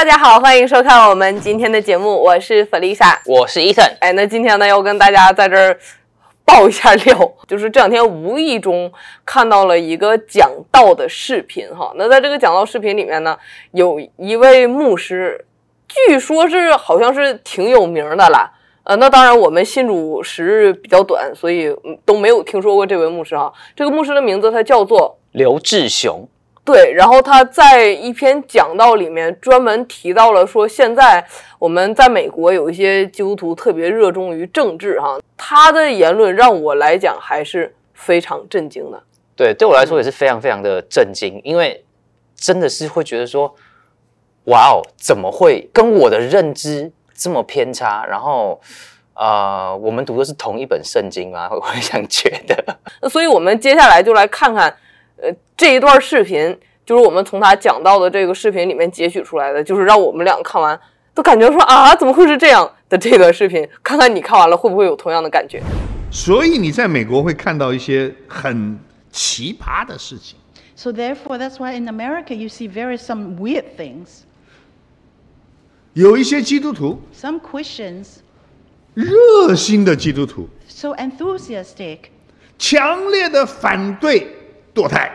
大家好，欢迎收看我们今天的节目，我是弗丽莎，我是伊森。哎，那今天呢，要跟大家在这爆一下料，就是这两天无意中看到了一个讲道的视频哈。那在这个讲道视频里面呢，有一位牧师，据说是好像是挺有名的了。呃，那当然我们信主时日比较短，所以都没有听说过这位牧师啊。这个牧师的名字他叫做刘志雄。对，然后他在一篇讲道里面专门提到了说，现在我们在美国有一些基督徒特别热衷于政治，哈，他的言论让我来讲还是非常震惊的。对，对我来说也是非常非常的震惊，因为真的是会觉得说，哇哦，怎么会跟我的认知这么偏差？然后，呃，我们读的是同一本圣经吗？我很想觉得，所以我们接下来就来看看。呃，这一段视频就是我们从他讲到的这个视频里面截取出来的，就是让我们两个看完都感觉说啊，怎么会是这样的这段视频？看看你看完了会不会有同样的感觉？所以你在美国会看到一些很奇葩的事情。So therefore, that's why in America you see very some weird things. 有一些基督徒，some Christians，热心的基督徒，so enthusiastic，强烈的反对。堕胎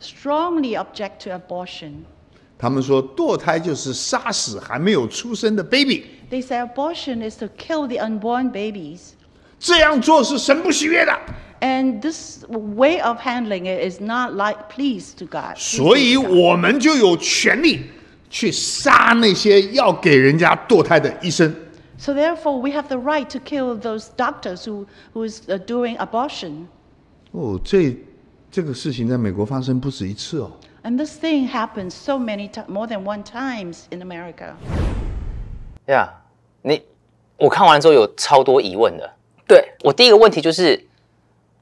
，strongly object to abortion。他们说堕胎就是杀死还没有出生的 baby。They say abortion is to kill the unborn babies。这样做是神不喜悦的。And this way of handling it is not like pleased to God。所以我们就有权利去杀那些要给人家堕胎的医生。So therefore we have the right to kill those doctors who who is doing abortion。哦，这。这个事情在美国发生不止一次哦。And this thing happens so many more than one times in America. Yeah，你我看完之后有超多疑问的。对，我第一个问题就是，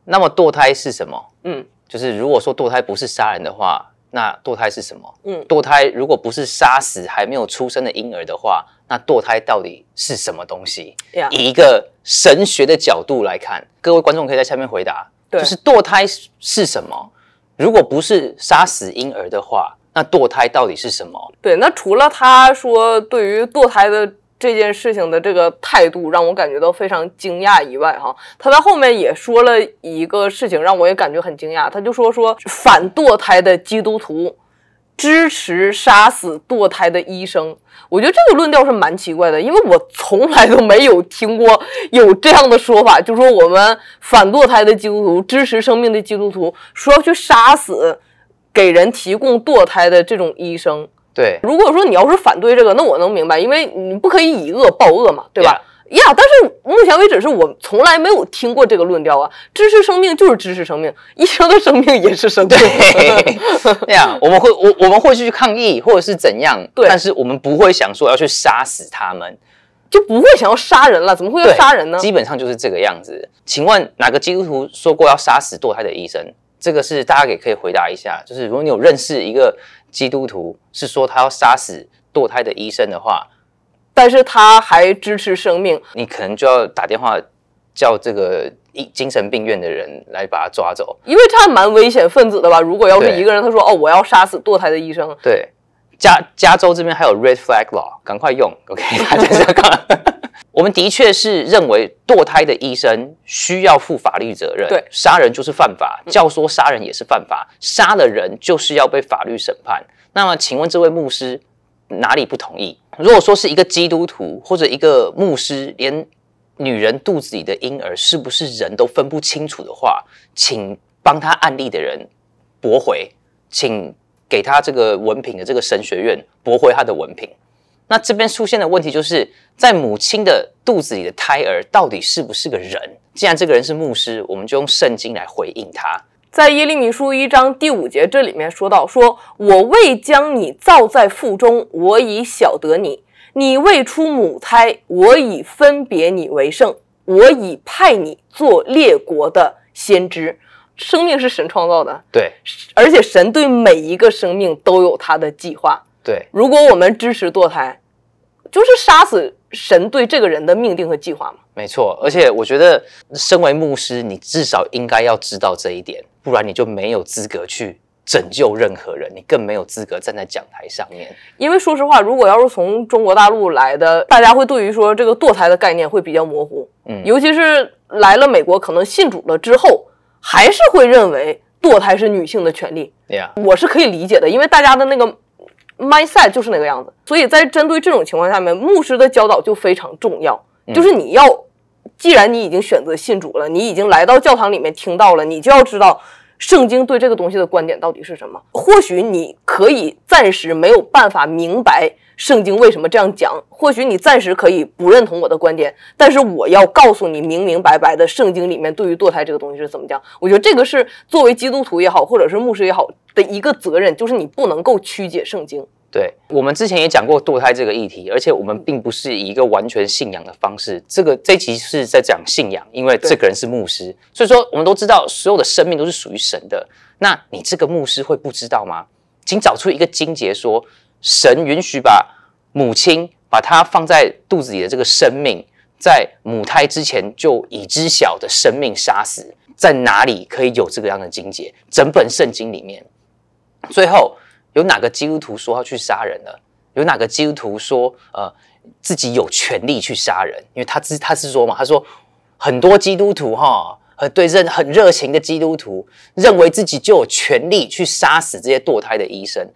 那么堕胎是什么？嗯，就是如果说堕胎不是杀人的话，那堕胎是什么？嗯，堕胎如果不是杀死还没有出生的婴儿的话，那堕胎到底是什么东西？Yeah，以一个神学的角度来看，各位观众可以在下面回答。就是堕胎是什么？如果不是杀死婴儿的话，那堕胎到底是什么？对，那除了他说对于堕胎的这件事情的这个态度让我感觉到非常惊讶以外，哈，他在后面也说了一个事情让我也感觉很惊讶，他就说说反堕胎的基督徒支持杀死堕胎的医生。我觉得这个论调是蛮奇怪的，因为我从来都没有听过有这样的说法，就说我们反堕胎的基督徒支持生命的基督徒说要去杀死给人提供堕胎的这种医生。对，如果说你要是反对这个，那我能明白，因为你不可以以恶报恶嘛，对吧？呀，但是目前为止是我从来没有听过这个论调啊！知识生命就是知识生命，医生的生命也是生命。对 样，我们会我我们会去抗议，或者是怎样？对，但是我们不会想说要去杀死他们，就不会想要杀人了。怎么会要杀人呢？基本上就是这个样子。请问哪个基督徒说过要杀死堕胎的医生？这个是大家也可以回答一下。就是如果你有认识一个基督徒，是说他要杀死堕胎的医生的话。但是他还支持生命，你可能就要打电话叫这个精神病院的人来把他抓走，因为他蛮危险分子的吧？如果要是一个人，他说哦我要杀死堕胎的医生，对加加州这边还有 Red Flag Law，赶快用，OK？大家想看，我们的确是认为堕胎的医生需要负法律责任，对杀人就是犯法，教唆杀人也是犯法，杀了人就是要被法律审判。那么请问这位牧师哪里不同意？如果说是一个基督徒或者一个牧师，连女人肚子里的婴儿是不是人都分不清楚的话，请帮他案例的人驳回，请给他这个文凭的这个神学院驳回他的文凭。那这边出现的问题就是在母亲的肚子里的胎儿到底是不是个人？既然这个人是牧师，我们就用圣经来回应他。在耶利米书一章第五节，这里面说到：“说我未将你造在腹中，我已晓得你；你未出母胎，我已分别你为圣，我已派你做列国的先知。生命是神创造的，对，而且神对每一个生命都有他的计划。对，如果我们支持堕胎，就是杀死神对这个人的命定和计划嘛，没错，而且我觉得，身为牧师，你至少应该要知道这一点，不然你就没有资格去拯救任何人，你更没有资格站在讲台上面。因为说实话，如果要是从中国大陆来的，大家会对于说这个堕胎的概念会比较模糊，嗯，尤其是来了美国，可能信主了之后，还是会认为堕胎是女性的权利。对呀，我是可以理解的，因为大家的那个 mindset 就是那个样子，所以在针对这种情况下面，牧师的教导就非常重要，就是你要。既然你已经选择信主了，你已经来到教堂里面听到了，你就要知道圣经对这个东西的观点到底是什么。或许你可以暂时没有办法明白圣经为什么这样讲，或许你暂时可以不认同我的观点，但是我要告诉你明明白白的，圣经里面对于堕胎这个东西是怎么讲。我觉得这个是作为基督徒也好，或者是牧师也好的一个责任，就是你不能够曲解圣经。对我们之前也讲过堕胎这个议题，而且我们并不是以一个完全信仰的方式。这个这实是在讲信仰，因为这个人是牧师，所以说我们都知道所有的生命都是属于神的。那你这个牧师会不知道吗？请找出一个经节，说神允许把母亲把她放在肚子里的这个生命，在母胎之前就已知晓的生命杀死，在哪里可以有这个样的经节？整本圣经里面，最后。有哪个基督徒说要去杀人了？有哪个基督徒说呃自己有权利去杀人？因为他自他是说嘛，他说很多基督徒哈很对认很热情的基督徒认为自己就有权利去杀死这些堕胎的医生，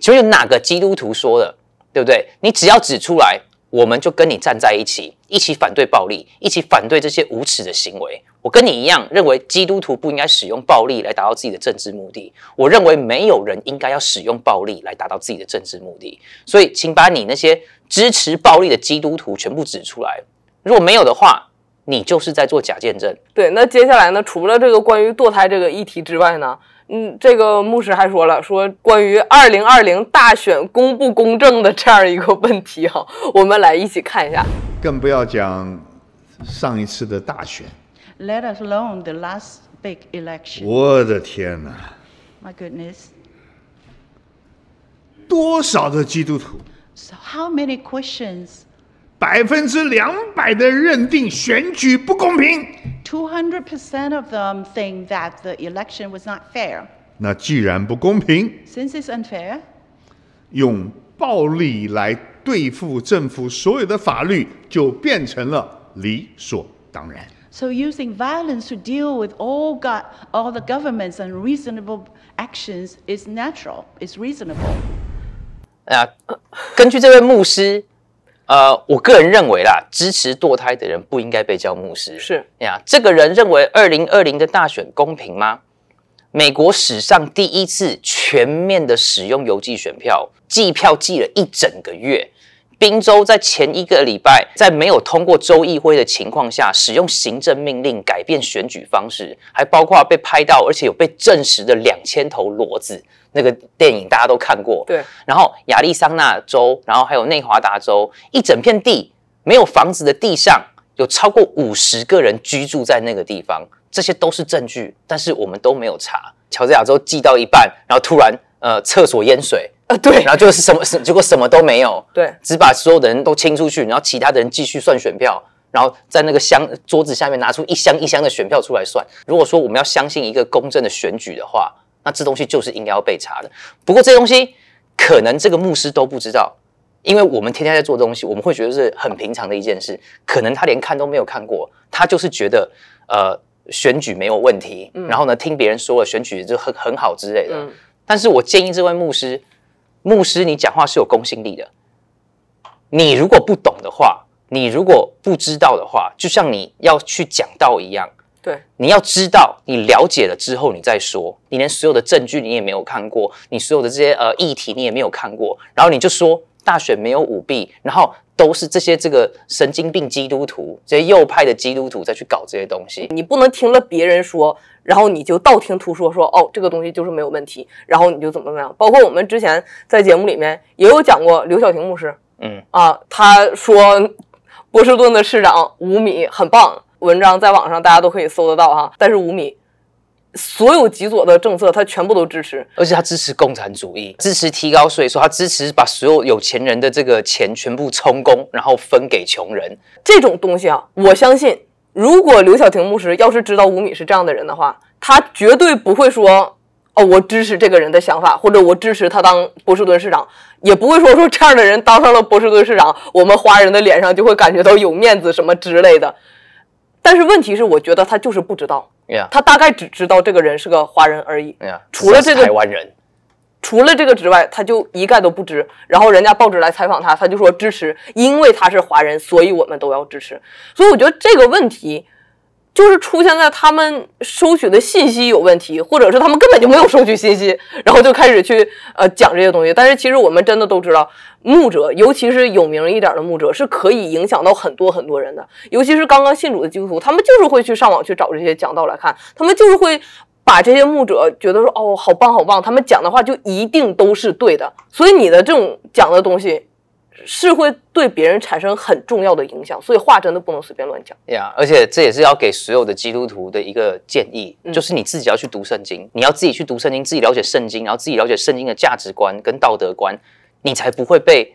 就有哪个基督徒说的，对不对？你只要指出来。我们就跟你站在一起，一起反对暴力，一起反对这些无耻的行为。我跟你一样，认为基督徒不应该使用暴力来达到自己的政治目的。我认为没有人应该要使用暴力来达到自己的政治目的。所以，请把你那些支持暴力的基督徒全部指出来。如果没有的话，你就是在做假见证。对，那接下来呢？除了这个关于堕胎这个议题之外呢？嗯，这个牧师还说了说关于二零二零大选公不公正的这样一个问题哈，我们来一起看一下。更不要讲上一次的大选。Let us alone the last big election。我的天哪！My goodness。多少的基督徒？So how many Christians? 百分之两百的认定选举不公平。Two hundred percent of them think that the election was not fair. 那既然不公平，Since it's unfair，用暴力来对付政府所有的法律就变成了理所当然。So using violence to deal with all God, the government's unreasonable actions is natural. It's reasonable. 啊，根据这位牧师。呃，我个人认为啦，支持堕胎的人不应该被叫牧师。是呀，这个人认为二零二零的大选公平吗？美国史上第一次全面的使用邮寄选票，计票计了一整个月。宾州在前一个礼拜，在没有通过州议会的情况下，使用行政命令改变选举方式，还包括被拍到，而且有被证实的两千头骡子，那个电影大家都看过。对。然后亚利桑那州，然后还有内华达州，一整片地没有房子的地上，有超过五十个人居住在那个地方，这些都是证据，但是我们都没有查。乔治亚州寄到一半，然后突然呃厕所淹水。啊，对，然后就是什么，什，结果什么都没有，对，只把所有的人都清出去，然后其他的人继续算选票，然后在那个箱桌子下面拿出一箱一箱的选票出来算。如果说我们要相信一个公正的选举的话，那这东西就是应该要被查的。不过这东西可能这个牧师都不知道，因为我们天天在做东西，我们会觉得是很平常的一件事，可能他连看都没有看过，他就是觉得呃选举没有问题，然后呢听别人说了选举就很很好之类的。但是我建议这位牧师。牧师，你讲话是有公信力的。你如果不懂的话，你如果不知道的话，就像你要去讲道一样，对，你要知道，你了解了之后你再说。你连所有的证据你也没有看过，你所有的这些呃议题你也没有看过，然后你就说。大选没有舞弊，然后都是这些这个神经病基督徒，这些右派的基督徒再去搞这些东西。你不能听了别人说，然后你就道听途说说哦，这个东西就是没有问题，然后你就怎么怎么样。包括我们之前在节目里面也有讲过，刘晓婷牧师，嗯啊，他说波士顿的市长吴米很棒，文章在网上大家都可以搜得到哈。但是吴米。所有极左的政策，他全部都支持，而且他支持共产主义，支持提高税收，他支持把所有有钱人的这个钱全部充公，然后分给穷人。这种东西啊，我相信，如果刘晓婷牧师要是知道吴敏是这样的人的话，他绝对不会说，哦，我支持这个人的想法，或者我支持他当波士顿市长，也不会说说这样的人当上了波士顿市长，我们华人的脸上就会感觉到有面子什么之类的。但是问题是，我觉得他就是不知道，他大概只知道这个人是个华人而已。除了这个台湾人，除了这个之外，他就一概都不知。然后人家报纸来采访他，他就说支持，因为他是华人，所以我们都要支持。所以我觉得这个问题。就是出现在他们收取的信息有问题，或者是他们根本就没有收取信息，然后就开始去呃讲这些东西。但是其实我们真的都知道，牧者，尤其是有名一点的牧者，是可以影响到很多很多人的。尤其是刚刚信主的基督徒，他们就是会去上网去找这些讲道来看，他们就是会把这些牧者觉得说哦好棒好棒，他们讲的话就一定都是对的。所以你的这种讲的东西。是会对别人产生很重要的影响，所以话真的不能随便乱讲。呀，而且这也是要给所有的基督徒的一个建议，就是你自己要去读圣经，你要自己去读圣经，自己了解圣经，然后自己了解圣经的价值观跟道德观，你才不会被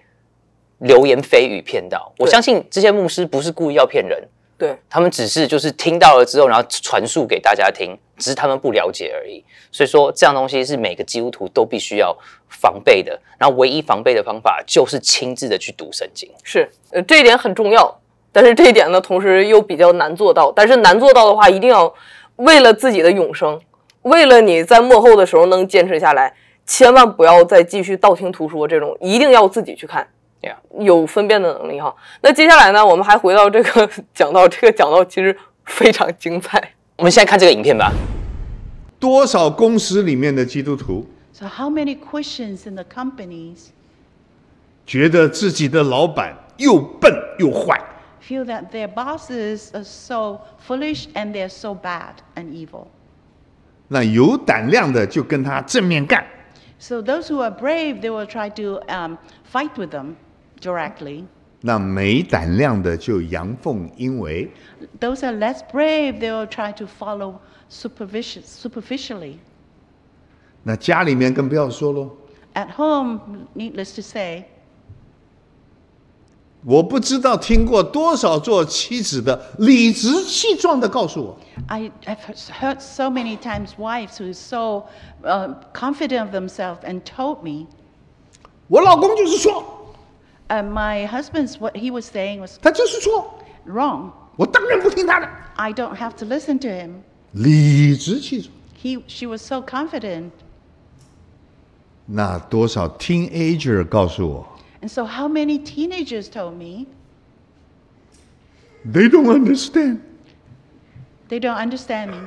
流言蜚语骗到。我相信这些牧师不是故意要骗人，对他们只是就是听到了之后，然后传述给大家听。只是他们不了解而已，所以说这样东西是每个基督徒都必须要防备的。然后唯一防备的方法就是亲自的去读圣经，是，呃，这一点很重要。但是这一点呢，同时又比较难做到。但是难做到的话，一定要为了自己的永生，为了你在幕后的时候能坚持下来，千万不要再继续道听途说这种，一定要自己去看，有分辨的能力哈。那接下来呢，我们还回到这个 讲到这个讲到，其实非常精彩。我们现在看这个影片吧。多少公司里面的基督徒觉得自己的老板又笨又坏？那有胆量的就跟他正面干。那没胆量的就阳奉阴违。Those are less brave. They will try to follow s u p e r f i c i a l superficially. 那家里面更不要说喽。At home, needless to say. 我不知道听过多少做妻子的理直气壮的告诉我。I have heard so many times wives who so, uh, confident of themselves and told me. 我老公就是说。And uh, my husband's what he was saying was 他就是错，wrong. 我当然不听他的，I don't have to listen to him. 理直气壮。He, she was so confident. 那多少 teenager 告诉我 And so, how many teenagers told me? They do don't understand. They do don't understand me?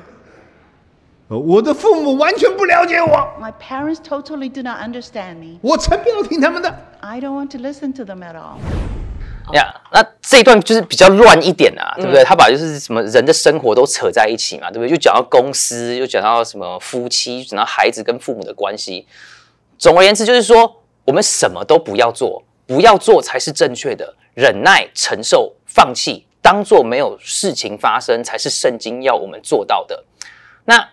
我的父母完全不了解我。My parents totally do not understand me。我才不要听他们的。I don't want to listen to them at all。呀，那这一段就是比较乱一点啊，对不对？他把就是什么人的生活都扯在一起嘛，对不对？又讲到公司，又讲到什么夫妻，讲到孩子跟父母的关系。总而言之，就是说，我们什么都不要做，不要做才是正确的，忍耐、承受、放弃，当做没有事情发生，才是圣经要我们做到的。那。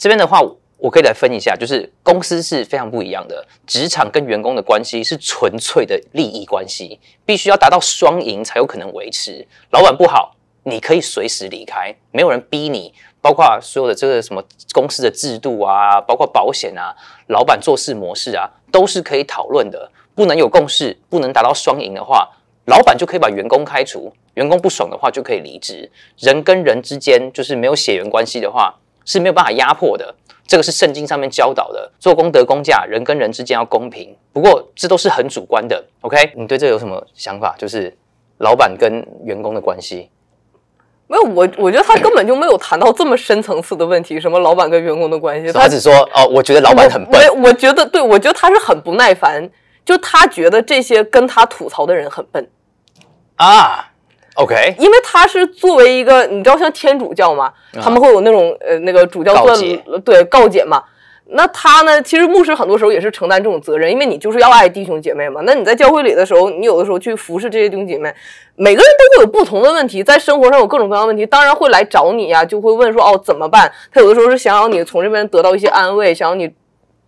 这边的话，我可以来分一下，就是公司是非常不一样的，职场跟员工的关系是纯粹的利益关系，必须要达到双赢才有可能维持。老板不好，你可以随时离开，没有人逼你。包括所有的这个什么公司的制度啊，包括保险啊，老板做事模式啊，都是可以讨论的。不能有共识，不能达到双赢的话，老板就可以把员工开除，员工不爽的话就可以离职。人跟人之间就是没有血缘关系的话。是没有办法压迫的，这个是圣经上面教导的，做功德公价，人跟人之间要公平。不过这都是很主观的，OK？你对这有什么想法？就是老板跟员工的关系？没有，我我觉得他根本就没有谈到这么深层次的问题，什么老板跟员工的关系？他只说哦，我觉得老板很笨。我觉得对，我觉得他是很不耐烦，就他觉得这些跟他吐槽的人很笨啊。OK，因为他是作为一个，你知道像天主教嘛，他们会有那种呃，那个主教做对告解嘛。那他呢，其实牧师很多时候也是承担这种责任，因为你就是要爱弟兄姐妹嘛。那你在教会里的时候，你有的时候去服侍这些弟兄姐妹，每个人都会有不同的问题，在生活上有各种各样的问题，当然会来找你呀，就会问说哦怎么办？他有的时候是想要你从这边得到一些安慰，想要你。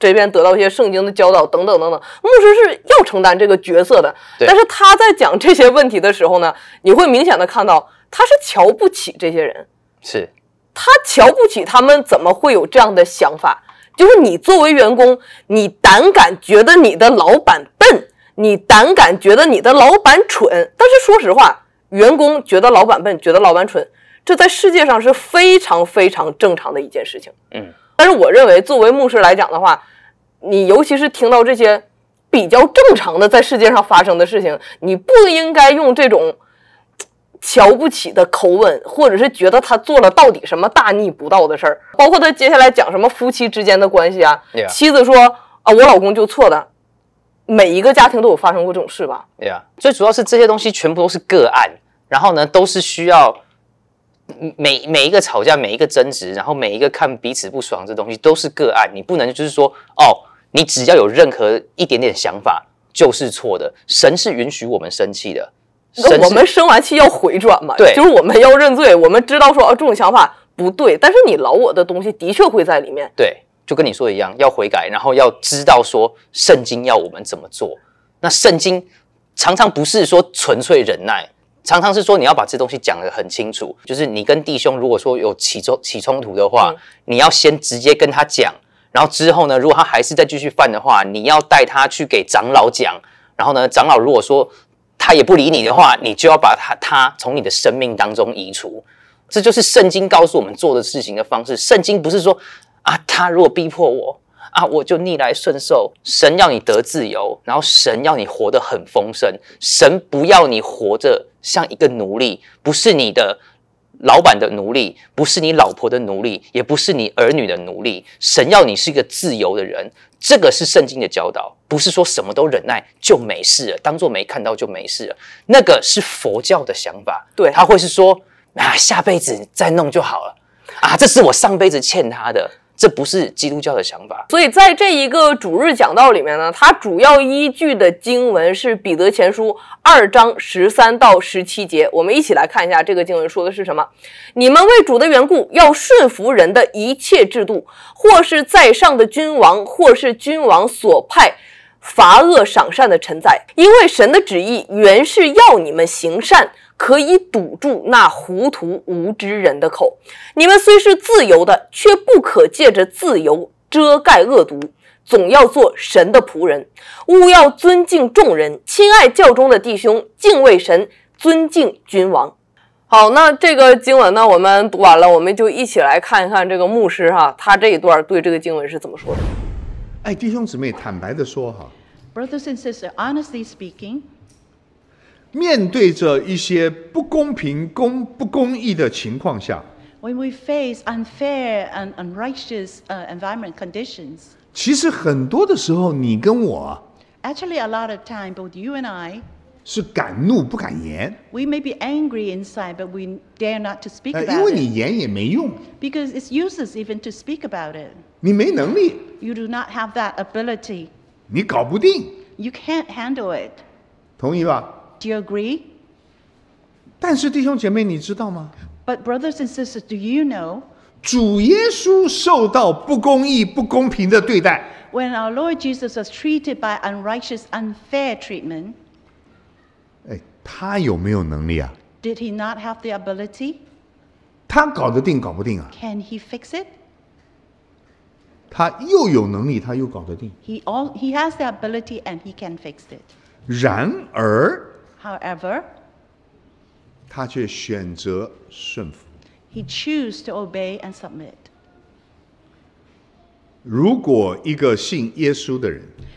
这边得到一些圣经的教导等等等等，牧师是要承担这个角色的。但是他在讲这些问题的时候呢，你会明显的看到他是瞧不起这些人，是他瞧不起他们，怎么会有这样的想法？就是你作为员工，你胆敢觉得你的老板笨，你胆敢觉得你的老板蠢。但是说实话，员工觉得老板笨，觉得老板蠢，这在世界上是非常非常正常的一件事情。嗯，但是我认为，作为牧师来讲的话，你尤其是听到这些比较正常的在世界上发生的事情，你不应该用这种瞧不起的口吻，或者是觉得他做了到底什么大逆不道的事儿。包括他接下来讲什么夫妻之间的关系啊，妻子说啊，我老公就错的。每一个家庭都有发生过这种事吧？对呀。最主要是这些东西全部都是个案，然后呢，都是需要每每一个吵架、每一个争执，然后每一个看彼此不爽这东西都是个案，你不能就是说哦。你只要有任何一点点想法，就是错的。神是允许我们生气的，我们生完气要回转嘛？对，就是我们要认罪。我们知道说，啊，这种想法不对，但是你老我的东西的确会在里面。对，就跟你说一样，要悔改，然后要知道说，圣经要我们怎么做。那圣经常常不是说纯粹忍耐，常常是说你要把这东西讲得很清楚。就是你跟弟兄如果说有起冲起冲突的话，你要先直接跟他讲。然后之后呢？如果他还是再继续犯的话，你要带他去给长老讲。然后呢，长老如果说他也不理你的话，你就要把他他从你的生命当中移除。这就是圣经告诉我们做的事情的方式。圣经不是说啊，他如果逼迫我啊，我就逆来顺受。神要你得自由，然后神要你活得很丰盛。神不要你活着像一个奴隶，不是你的。老板的奴隶，不是你老婆的奴隶，也不是你儿女的奴隶。神要你是一个自由的人，这个是圣经的教导，不是说什么都忍耐就没事了，当做没看到就没事了，那个是佛教的想法。对他会是说，啊，下辈子再弄就好了，啊，这是我上辈子欠他的。这不是基督教的想法，所以在这一个主日讲道里面呢，它主要依据的经文是彼得前书二章十三到十七节。我们一起来看一下这个经文说的是什么：你们为主的缘故，要顺服人的一切制度，或是在上的君王，或是君王所派罚恶赏善的臣宰，因为神的旨意原是要你们行善。可以堵住那糊涂无知人的口。你们虽是自由的，却不可借着自由遮盖恶毒，总要做神的仆人。务要尊敬众人，亲爱教中的弟兄，敬畏神，尊敬君王。好，那这个经文呢，我们读完了，我们就一起来看一看这个牧师哈，他这一段对这个经文是怎么说的。哎，弟兄姊妹，坦白的说哈。面对着一些不公平、公不公义的情况下，When we face unfair and unrighteous environment conditions，其实很多的时候，你跟我，Actually a lot of time both you and I，是敢怒不敢言。We may be angry inside，but we dare not to speak about it。因为你言也没用。Because it's useless even to speak about it。你没能力。You do not have that ability。你搞不定。You can't handle it。同意吧？Do you agree? 但是弟兄姐妹，你知道吗？But brothers and sisters, do you know 主耶稣受到不公义、不公平的对待，when our Lord Jesus was treated by unrighteous, unfair treatment, he not have the ability? he fix it? all he has the ability and he can fix it. However, he chose to obey and submit.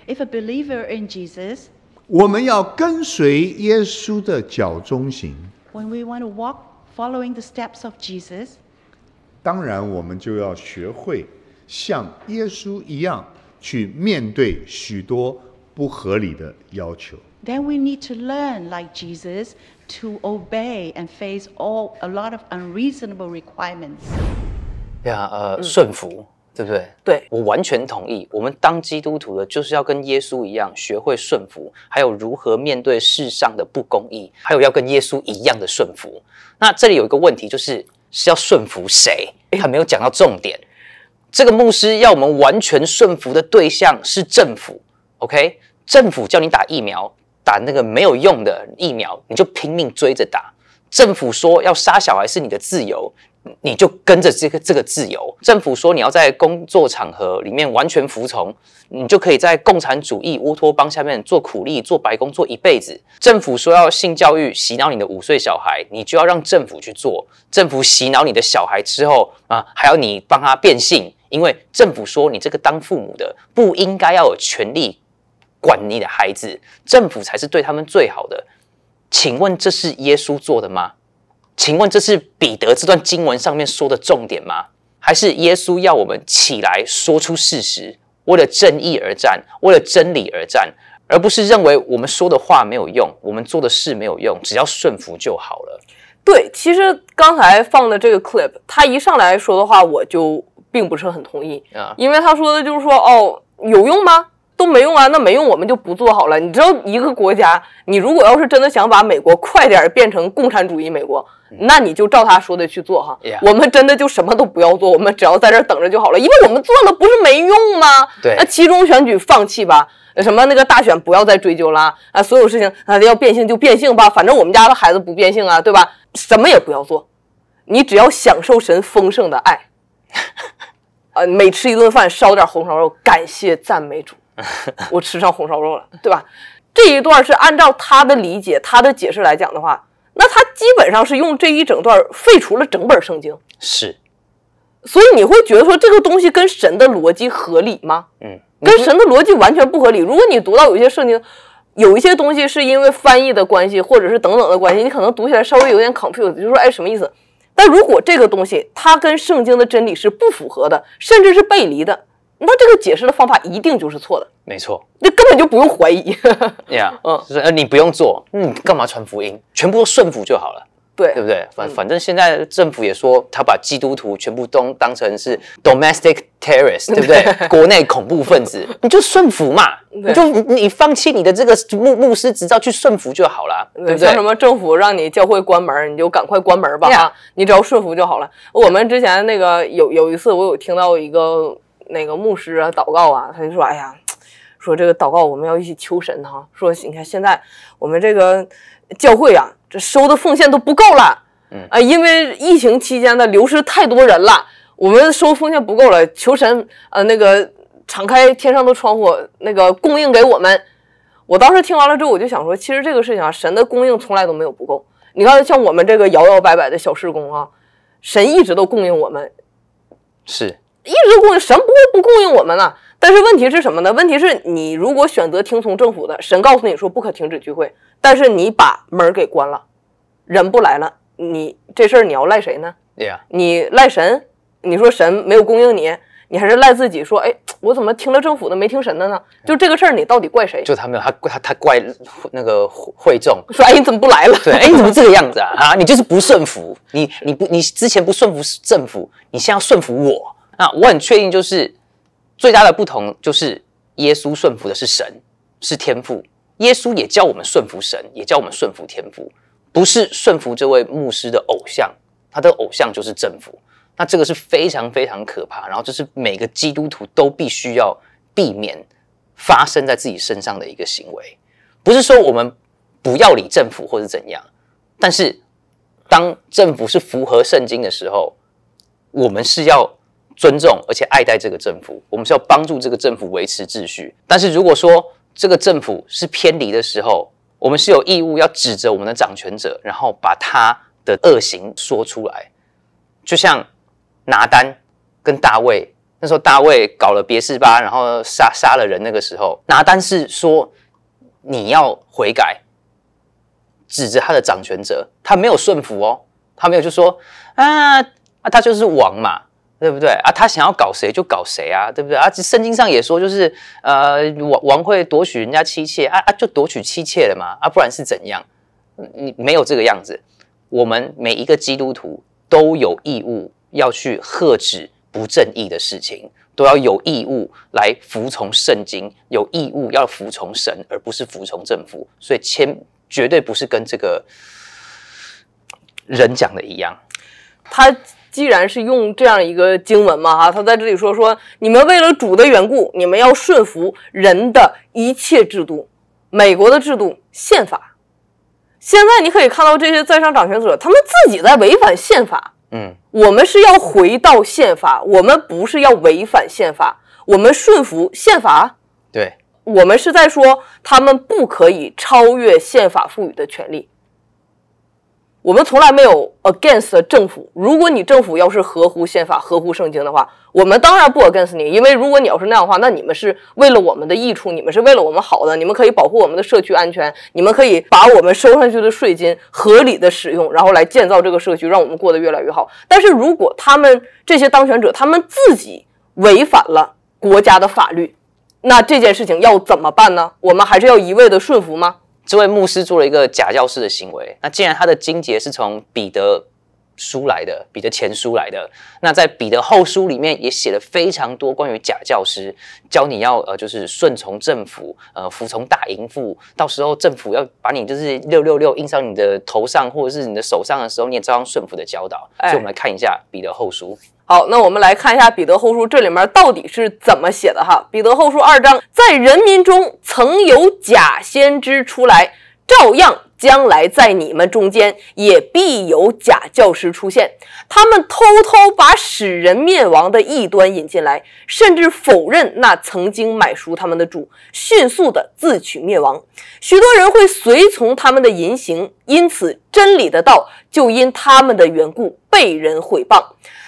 If a believer in Jesus，我们要跟随耶稣的脚中行。When we want to walk following the steps of Jesus，当然我们就要学会像耶稣一样去面对许多不合理的要求。Then we need to learn like Jesus to obey and face all a lot of unreasonable requirements. 呀，呃，顺服，对不对？对，我完全同意。我们当基督徒的，就是要跟耶稣一样，学会顺服，还有如何面对世上的不公义，还有要跟耶稣一样的顺服。那这里有一个问题，就是是要顺服谁？哎，还没有讲到重点。这个牧师要我们完全顺服的对象是政府。O.K. 政府叫你打疫苗，打那个没有用的疫苗，你就拼命追着打。政府说要杀小孩是你的自由，你就跟着这个这个自由。政府说你要在工作场合里面完全服从，你就可以在共产主义乌托邦下面做苦力、做白工、做一辈子。政府说要性教育洗脑你的五岁小孩，你就要让政府去做。政府洗脑你的小孩之后啊，还要你帮他变性，因为政府说你这个当父母的不应该要有权利。管你的孩子，政府才是对他们最好的。请问这是耶稣做的吗？请问这是彼得这段经文上面说的重点吗？还是耶稣要我们起来说出事实，为了正义而战，为了真理而战，而不是认为我们说的话没有用，我们做的事没有用，只要顺服就好了？对，其实刚才放的这个 clip，他一上来说的话，我就并不是很同意啊，因为他说的就是说，哦，有用吗？都没用啊，那没用，我们就不做好了。你知道一个国家，你如果要是真的想把美国快点变成共产主义美国，那你就照他说的去做哈。我们真的就什么都不要做，我们只要在这儿等着就好了，因为我们做了不是没用吗？对。那其中选举放弃吧，什么那个大选不要再追究啦啊，所有事情啊要变性就变性吧，反正我们家的孩子不变性啊，对吧？什么也不要做，你只要享受神丰盛的爱，啊，每吃一顿饭烧点红烧肉，感谢赞美主。我吃上红烧肉了，对吧？这一段是按照他的理解、他的解释来讲的话，那他基本上是用这一整段废除了整本圣经。是，所以你会觉得说这个东西跟神的逻辑合理吗？嗯，跟神的逻辑完全不合理。如果你读到有一些圣经，有一些东西是因为翻译的关系，或者是等等的关系，你可能读起来稍微有点 confuse，就说，哎，什么意思？但如果这个东西它跟圣经的真理是不符合的，甚至是背离的。那这个解释的方法一定就是错的，没错，那根本就不用怀疑呀，嗯，就是你不用做，那干嘛传福音？全部都顺服就好了，对，对不对？反反正现在政府也说他把基督徒全部都当成是 domestic terrorist，对不对？国内恐怖分子，你就顺服嘛，你就你放弃你的这个牧牧师执照去顺服就好了，对不对？什么政府让你教会关门，你就赶快关门吧，你只要顺服就好了。我们之前那个有有一次，我有听到一个。那个牧师啊，祷告啊，他就说：“哎呀，说这个祷告，我们要一起求神啊。说你看现在我们这个教会啊，这收的奉献都不够了，嗯啊，因为疫情期间的流失太多人了，我们收奉献不够了，求神呃那个敞开天上的窗户，那个供应给我们。”我当时听完了之后，我就想说，其实这个事情啊，神的供应从来都没有不够。你看像我们这个摇摇摆摆的小事工啊，神一直都供应我们，是。一直供应神不会不供应我们呢？但是问题是什么呢？问题是你如果选择听从政府的，神告诉你说不可停止聚会，但是你把门儿给关了，人不来了，你这事儿你要赖谁呢？你赖神？你说神没有供应你，你还是赖自己？说哎，我怎么听了政府的没听神的呢？就这个事儿，你到底怪谁？就他没有，他他他怪那个会众说哎你怎么不来了？对，哎你怎么这个样子啊？你就是不顺服，你你不你之前不顺服政府，你现在要顺服我。那我很确定，就是最大的不同就是耶稣顺服的是神，是天赋。耶稣也教我们顺服神，也教我们顺服天赋，不是顺服这位牧师的偶像。他的偶像就是政府。那这个是非常非常可怕。然后这是每个基督徒都必须要避免发生在自己身上的一个行为。不是说我们不要理政府或者怎样，但是当政府是符合圣经的时候，我们是要。尊重而且爱戴这个政府，我们是要帮助这个政府维持秩序。但是如果说这个政府是偏离的时候，我们是有义务要指责我们的掌权者，然后把他的恶行说出来。就像拿丹跟大卫，那时候大卫搞了别事吧，然后杀杀了人。那个时候拿丹是说你要悔改，指着他的掌权者，他没有顺服哦，他没有就说啊啊，他就是王嘛。对不对啊？他想要搞谁就搞谁啊，对不对啊？圣经上也说，就是呃，王王会夺取人家妻妾啊啊，就夺取妻妾了嘛啊，不然是怎样？你没有这个样子。我们每一个基督徒都有义务要去喝止不正义的事情，都要有义务来服从圣经，有义务要服从神，而不是服从政府。所以，千绝对不是跟这个人讲的一样。他。既然是用这样一个经文嘛，哈，他在这里说说你们为了主的缘故，你们要顺服人的一切制度，美国的制度、宪法。现在你可以看到这些在上掌权者，他们自己在违反宪法。嗯，我们是要回到宪法，我们不是要违反宪法，我们顺服宪法。对，我们是在说他们不可以超越宪法赋予的权利。我们从来没有 against 政府。如果你政府要是合乎宪法、合乎圣经的话，我们当然不 against 你。因为如果你要是那样的话，那你们是为了我们的益处，你们是为了我们好的，你们可以保护我们的社区安全，你们可以把我们收上去的税金合理的使用，然后来建造这个社区，让我们过得越来越好。但是如果他们这些当权者他们自己违反了国家的法律，那这件事情要怎么办呢？我们还是要一味的顺服吗？这位牧师做了一个假教师的行为。那既然他的经节是从彼得书来的，彼得前书来的，那在彼得后书里面也写了非常多关于假教师，教你要呃就是顺从政府，呃服从大淫妇。到时候政府要把你就是六六六印上你的头上或者是你的手上的时候，你也照样顺服的教导。所以我们来看一下彼得后书。好，那我们来看一下《彼得后书》，这里面到底是怎么写的哈？《彼得后书》二章，在人民中曾有假先知出来，照样将来在你们中间也必有假教师出现。他们偷偷把使人灭亡的异端引进来，甚至否认那曾经买赎他们的主，迅速的自取灭亡。许多人会随从他们的言行，因此真理的道就因他们的缘故被人毁谤。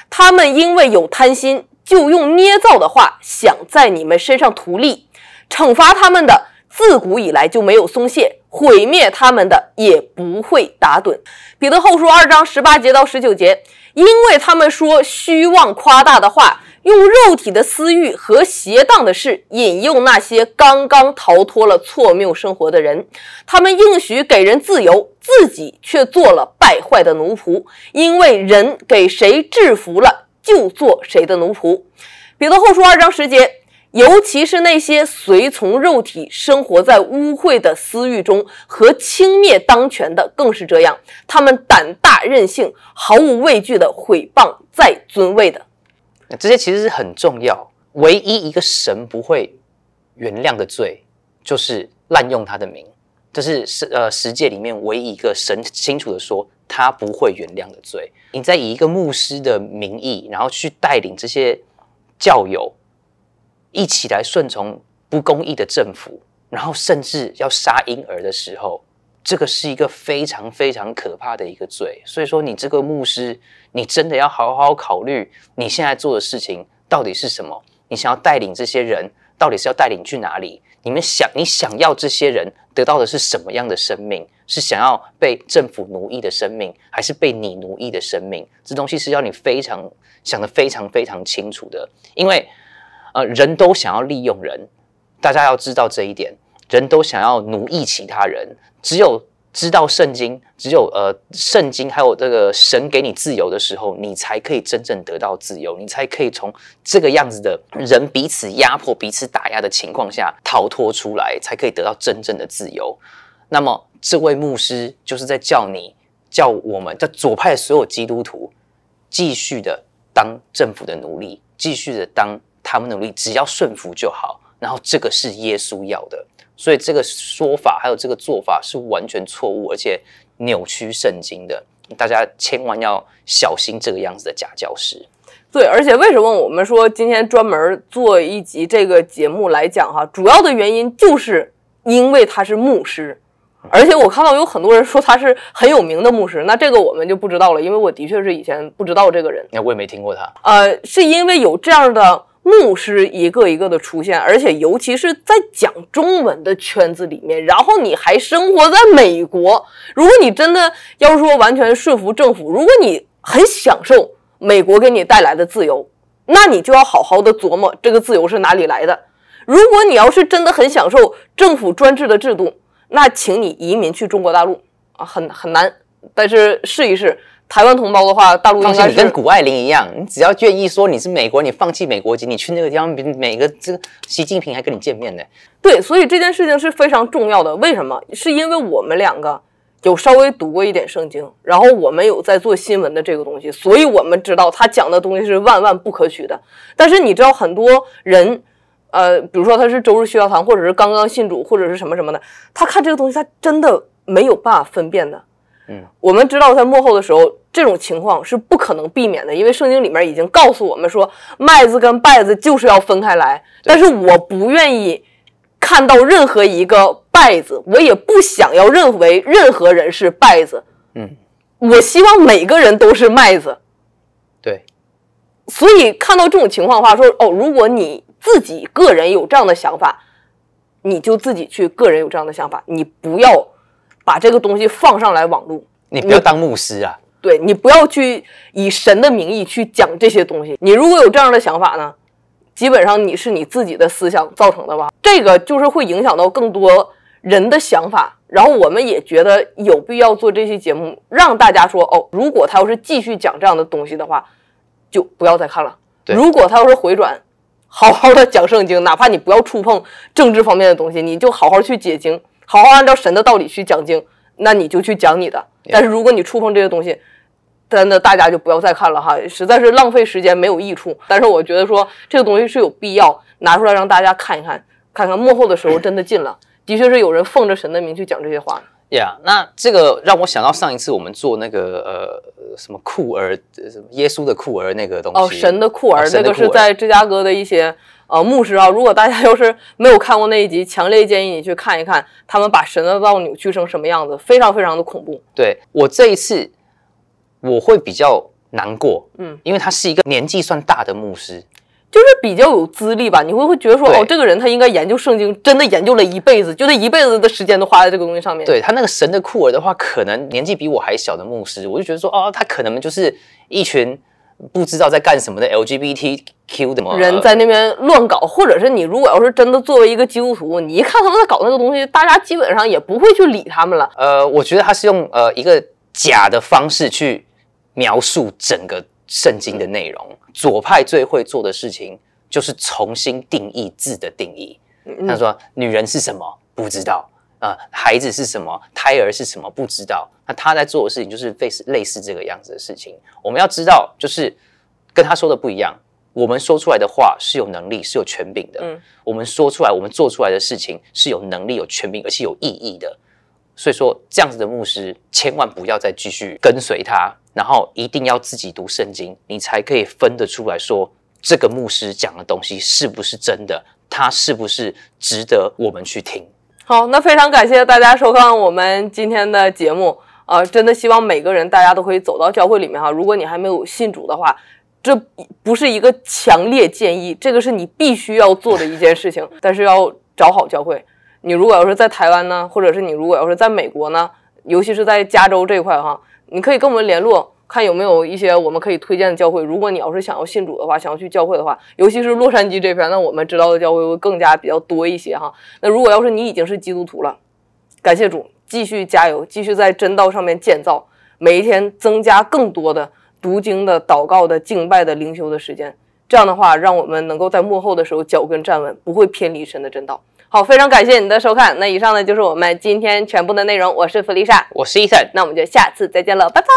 他们因为有贪心，就用捏造的话想在你们身上图利。惩罚他们的，自古以来就没有松懈；毁灭他们的，也不会打盹。彼得后书二章十八节到十九节，因为他们说虚妄夸大的话，用肉体的私欲和邪荡的事引诱那些刚刚逃脱了错谬生活的人。他们应许给人自由，自己却做了。败坏的奴仆，因为人给谁制服了，就做谁的奴仆。彼得后书二章十节，尤其是那些随从肉体、生活在污秽的私欲中和轻蔑当权的，更是这样。他们胆大任性，毫无畏惧的毁谤再尊位的。这些其实是很重要。唯一一个神不会原谅的罪，就是滥用他的名。这是十呃十诫里面唯一一个神清楚的说。他不会原谅的罪。你在以一个牧师的名义，然后去带领这些教友一起来顺从不公义的政府，然后甚至要杀婴儿的时候，这个是一个非常非常可怕的一个罪。所以说，你这个牧师，你真的要好好考虑，你现在做的事情到底是什么？你想要带领这些人，到底是要带领去哪里？你们想，你想要这些人得到的是什么样的生命？是想要被政府奴役的生命，还是被你奴役的生命？这东西是要你非常想的非常非常清楚的，因为，呃，人都想要利用人，大家要知道这一点，人都想要奴役其他人，只有。知道圣经，只有呃，圣经还有这个神给你自由的时候，你才可以真正得到自由，你才可以从这个样子的人彼此压迫、彼此打压的情况下逃脱出来，才可以得到真正的自由。那么，这位牧师就是在叫你、叫我们、叫左派所有基督徒，继续的当政府的奴隶，继续的当他们的奴隶，只要顺服就好。然后这个是耶稣要的，所以这个说法还有这个做法是完全错误，而且扭曲圣经的。大家千万要小心这个样子的假教师。对，而且为什么我们说今天专门做一集这个节目来讲哈，主要的原因就是因为他是牧师，而且我看到有很多人说他是很有名的牧师，那这个我们就不知道了，因为我的确是以前不知道这个人，那我也没听过他。呃，是因为有这样的。牧师一个一个的出现，而且尤其是在讲中文的圈子里面，然后你还生活在美国。如果你真的要说完全顺服政府，如果你很享受美国给你带来的自由，那你就要好好的琢磨这个自由是哪里来的。如果你要是真的很享受政府专制的制度，那请你移民去中国大陆啊，很很难，但是试一试。台湾同胞的话，大陆。放心，你跟古爱玲一样，你只要愿意说你是美国，你放弃美国籍，你去那个地方，比每个这个习近平还跟你见面呢。对，所以这件事情是非常重要的。为什么？是因为我们两个有稍微读过一点圣经，然后我们有在做新闻的这个东西，所以我们知道他讲的东西是万万不可取的。但是你知道，很多人，呃，比如说他是周日学校堂，或者是刚刚信主，或者是什么什么的，他看这个东西，他真的没有办法分辨的。嗯，我们知道在幕后的时候，这种情况是不可能避免的，因为圣经里面已经告诉我们说，麦子跟稗子就是要分开来。但是我不愿意看到任何一个稗子，我也不想要认为任何人是稗子。嗯，我希望每个人都是麦子。对。所以看到这种情况的话，说哦，如果你自己个人有这样的想法，你就自己去个人有这样的想法，你不要。把这个东西放上来网络，你不要当牧师啊！对你不要去以神的名义去讲这些东西。你如果有这样的想法呢，基本上你是你自己的思想造成的吧？这个就是会影响到更多人的想法。然后我们也觉得有必要做这期节目，让大家说哦，如果他要是继续讲这样的东西的话，就不要再看了。如果他要是回转，好好的讲圣经，哪怕你不要触碰政治方面的东西，你就好好去解经。好好按照神的道理去讲经，那你就去讲你的。但是如果你触碰这些东西，真的大家就不要再看了哈，实在是浪费时间，没有益处。但是我觉得说这个东西是有必要拿出来让大家看一看，看看幕后的时候真的进了，的确是有人奉着神的名去讲这些话。Yeah，那这个让我想到上一次我们做那个呃什么库尔，耶稣的库尔那个东西，哦，神的库尔，那个是在芝加哥的一些。啊，牧师啊，如果大家 要是没有看过那一集，强烈建议你去看一看，他们把神的道扭曲成什么样子，非常非常的恐怖。对我这一次，我会比较难过，嗯，因为他是一个年纪算大的牧师，就是比较有资历吧，你会会觉得说，哦，这个人他应该研究圣经，真的研究了一辈子，就他一辈子的时间都花在这个东西上面。对他那个神的库尔的话，可能年纪比我还小的牧师，我就觉得说，哦，他可能就是一群。不知道在干什么的 LGBTQ 的吗？人在那边乱搞，或者是你如果要是真的作为一个基督徒，你一看他们在搞那个东西，大家基本上也不会去理他们了。呃，我觉得他是用呃一个假的方式去描述整个圣经的内容。左派最会做的事情就是重新定义字的定义。他说：“女人是什么？不知道。”啊，孩子是什么？胎儿是什么？不知道。那他在做的事情就是类似类似这个样子的事情。我们要知道，就是跟他说的不一样。我们说出来的话是有能力、是有权柄的。嗯，我们说出来、我们做出来的事情是有能力、有权柄，而且有意义的。所以说，这样子的牧师，千万不要再继续跟随他，然后一定要自己读圣经，你才可以分得出来，说这个牧师讲的东西是不是真的，他是不是值得我们去听。好，那非常感谢大家收看我们今天的节目啊！真的希望每个人，大家都可以走到教会里面哈。如果你还没有信主的话，这不是一个强烈建议，这个是你必须要做的一件事情。但是要找好教会，你如果要是在台湾呢，或者是你如果要是在美国呢，尤其是在加州这一块哈，你可以跟我们联络。看有没有一些我们可以推荐的教会。如果你要是想要信主的话，想要去教会的话，尤其是洛杉矶这边，那我们知道的教会会更加比较多一些哈。那如果要是你已经是基督徒了，感谢主，继续加油，继续在真道上面建造，每一天增加更多的读经的、祷告的、敬拜的、灵修的时间。这样的话，让我们能够在幕后的时候脚跟站稳，不会偏离神的真道。好，非常感谢你的收看。那以上呢就是我们今天全部的内容。我是弗丽莎，我是伊森，那我们就下次再见了，拜拜。